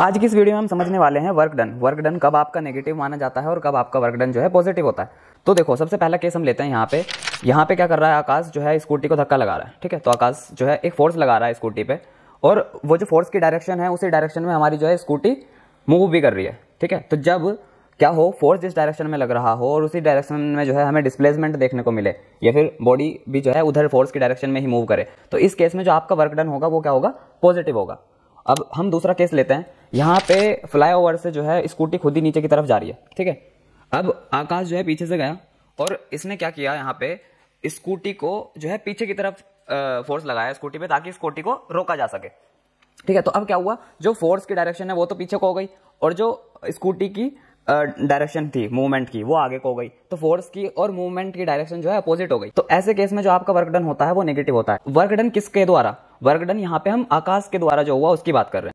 आज की इस वीडियो में हम समझने वाले हैं वर्क डन वर्क डन कब आपका नेगेटिव माना जाता है और कब आपका वर्क डन जो है पॉजिटिव होता है तो देखो सबसे पहला केस हम लेते हैं यहाँ पे यहाँ पे क्या कर रहा है आकाश जो है स्कूटी को धक्का लगा रहा है ठीक है तो आकाश जो है एक फोर्स लगा रहा है स्कूटी पे और वो जो फोर्स की डायरेक्शन है उसी डायरेक्शन में हमारी जो है स्कूटी मूव भी कर रही है ठीक है तो जब क्या हो फोर्स जिस डायरेक्शन में लग रहा हो और उसी डायरेक्शन में जो है हमें डिस्प्लेसमेंट देखने को मिले या फिर बॉडी भी जो है उधर फोर्स की डायरेक्शन में ही मूव करे तो इस केस में जो आपका वर्क डन होगा वो क्या होगा पॉजिटिव होगा अब हम दूसरा केस लेते हैं यहाँ पे फ्लाईओवर से जो है स्कूटी खुद ही नीचे की तरफ जा रही है ठीक है अब आकाश जो है पीछे से गया और इसने क्या किया यहाँ पे स्कूटी को जो है पीछे की तरफ फोर्स लगाया स्कूटी पे ताकि स्कूटी को रोका जा सके ठीक है तो अब क्या हुआ जो फोर्स की डायरेक्शन है वो तो पीछे को हो गई और जो स्कूटी की डायरेक्शन थी मूवमेंट की वो आगे को हो गई तो फोर्स की और मूवमेंट की डायरेक्शन जो है अपोजिट हो गई तो ऐसे केस में जो आपका वर्कडन होता है वो नेगेटिव होता है वर्कडन किसके द्वारा वर्कडन यहाँ पे हम आकाश के द्वारा जो हुआ उसकी बात कर रहे हैं